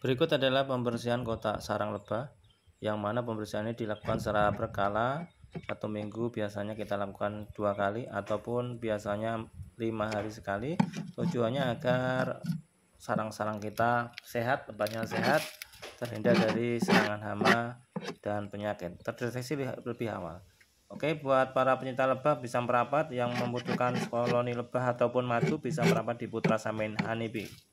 Berikut adalah pembersihan kotak sarang lebah yang mana pembersihan ini dilakukan secara berkala satu minggu biasanya kita lakukan dua kali ataupun biasanya lima hari sekali tujuannya agar sarang-sarang kita sehat lebahnya sehat terhindar dari serangan hama dan penyakit terdeteksi lebih awal Oke buat para penyita lebah bisa merapat yang membutuhkan koloni lebah ataupun madu bisa merapat di Putra Samin Hanibi